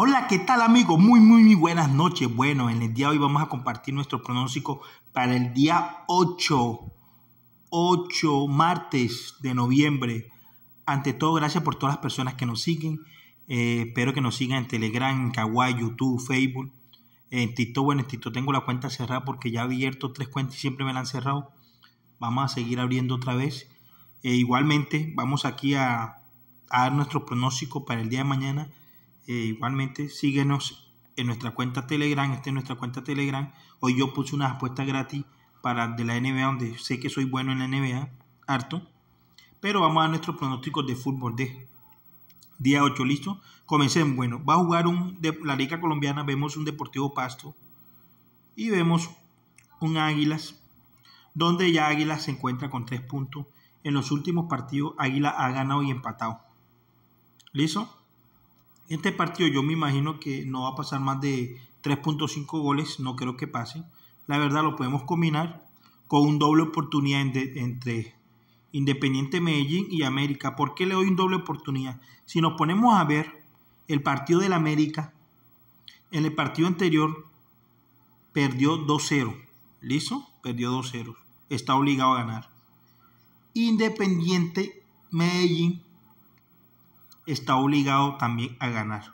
Hola, ¿qué tal amigo? Muy, muy, muy buenas noches. Bueno, en el día de hoy vamos a compartir nuestro pronóstico para el día 8, 8 martes de noviembre. Ante todo, gracias por todas las personas que nos siguen. Eh, espero que nos sigan en Telegram, en Kawaii, YouTube, Facebook. En TikTok, bueno, en TikTok tengo la cuenta cerrada porque ya he abierto tres cuentas y siempre me la han cerrado. Vamos a seguir abriendo otra vez. Eh, igualmente, vamos aquí a, a dar nuestro pronóstico para el día de mañana eh, igualmente, síguenos en nuestra cuenta Telegram. Esta es nuestra cuenta Telegram. Hoy yo puse unas apuestas gratis para de la NBA, donde sé que soy bueno en la NBA, harto. Pero vamos a nuestros pronósticos de fútbol de día 8, listo. Comencemos. Bueno, va a jugar un de la Liga Colombiana. Vemos un Deportivo Pasto y vemos un Águilas, donde ya Águilas se encuentra con 3 puntos. En los últimos partidos, Águila ha ganado y empatado. ¿Listo? Este partido yo me imagino que no va a pasar más de 3.5 goles, no creo que pase. La verdad lo podemos combinar con un doble oportunidad entre Independiente Medellín y América. ¿Por qué le doy un doble oportunidad? Si nos ponemos a ver el partido del América, en el partido anterior perdió 2-0. ¿Listo? Perdió 2-0. Está obligado a ganar. Independiente Medellín está obligado también a ganar.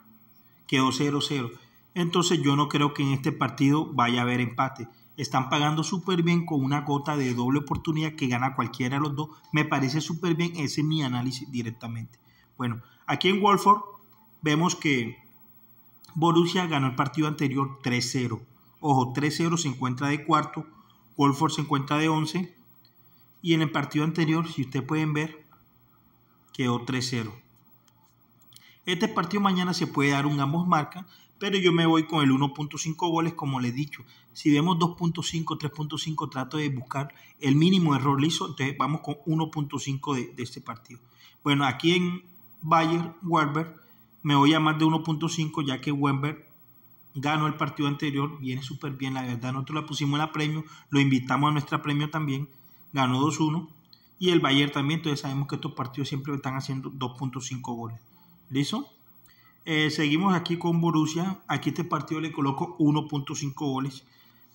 Quedó 0-0. Entonces yo no creo que en este partido vaya a haber empate. Están pagando súper bien con una gota de doble oportunidad que gana cualquiera de los dos. Me parece súper bien. Ese es mi análisis directamente. Bueno, aquí en Wolford vemos que Borussia ganó el partido anterior 3-0. Ojo, 3-0 se encuentra de cuarto. Wolford se encuentra de 11. Y en el partido anterior, si ustedes pueden ver, quedó 3-0. Este partido mañana se puede dar un ambos marcas, pero yo me voy con el 1.5 goles, como le he dicho. Si vemos 2.5, 3.5, trato de buscar el mínimo error liso, entonces vamos con 1.5 de, este partido. Bueno, aquí en Bayern, Werber, me voy a más de 1.5, ya que Werber ganó el partido anterior, viene súper bien, la verdad. Nosotros la pusimos en la premio, lo invitamos a nuestra premio también, ganó 2-1. Y el Bayern también, entonces sabemos que estos partidos siempre están haciendo 2.5 goles. ¿Listo? Eh, seguimos aquí con Borussia. Aquí este partido le coloco 1.5 goles,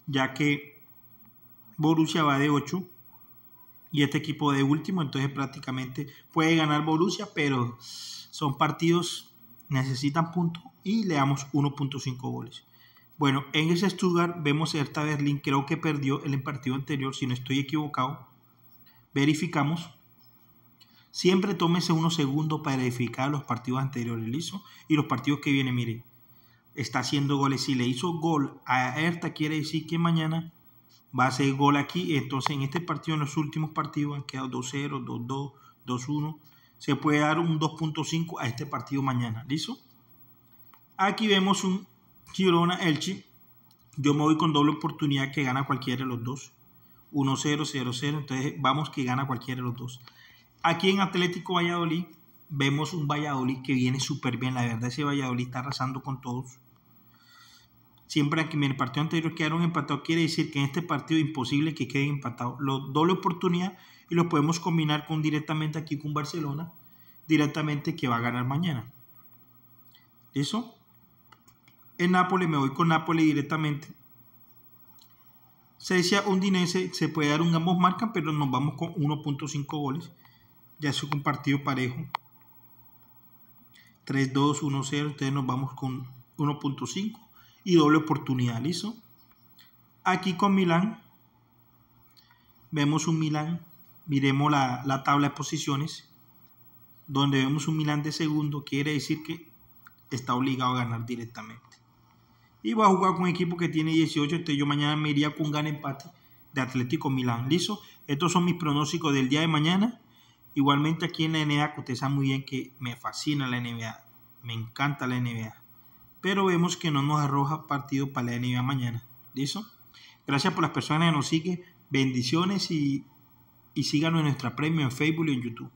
ya que Borussia va de 8 y este equipo de último, entonces prácticamente puede ganar Borussia, pero son partidos, necesitan puntos y le damos 1.5 goles. Bueno, en ese Stuttgart vemos Hertha Berlín, creo que perdió el partido anterior, si no estoy equivocado. Verificamos. Siempre tómese unos segundos para edificar los partidos anteriores, listo, y los partidos que vienen, mire, está haciendo goles. Si le hizo gol a Herta, quiere decir que mañana va a hacer gol aquí. Entonces, en este partido, en los últimos partidos han quedado 2-0, 2-2, 2-1. Se puede dar un 2.5 a este partido mañana, listo. Aquí vemos un Girona Elche. Yo me voy con doble oportunidad que gana cualquiera de los dos. 1-0, 0-0. Entonces vamos que gana cualquiera de los dos. Aquí en Atlético Valladolid vemos un Valladolid que viene súper bien. La verdad, ese Valladolid está arrasando con todos. Siempre aquí en el partido anterior quedaron empatados, quiere decir que en este partido es imposible que queden empatados. lo doble oportunidad y lo podemos combinar con directamente aquí con Barcelona, directamente que va a ganar mañana. Eso. En Nápoles me voy con Nápoles directamente. Se decía Undinese, se puede dar un ambos marcan, pero nos vamos con 1.5 goles. Ya es un partido parejo. 3-2, 1-0. Entonces nos vamos con 1.5 y doble oportunidad. ¿Listo? Aquí con Milán. Vemos un Milán. Miremos la, tabla de posiciones. Donde vemos un Milán de segundo. Quiere decir que está obligado a ganar directamente. Y va a jugar con un equipo que tiene 18. Entonces yo mañana me iría con un gran empate de Atlético Milán. ¿Listo? Estos son mis pronósticos del día de mañana. Igualmente aquí en la NBA, que muy bien que me fascina la NBA, me encanta la NBA. Pero vemos que no nos arroja partido para la NBA mañana. ¿Listo? Gracias por las personas que nos siguen. Bendiciones y, y síganos en nuestra premio en Facebook y en YouTube.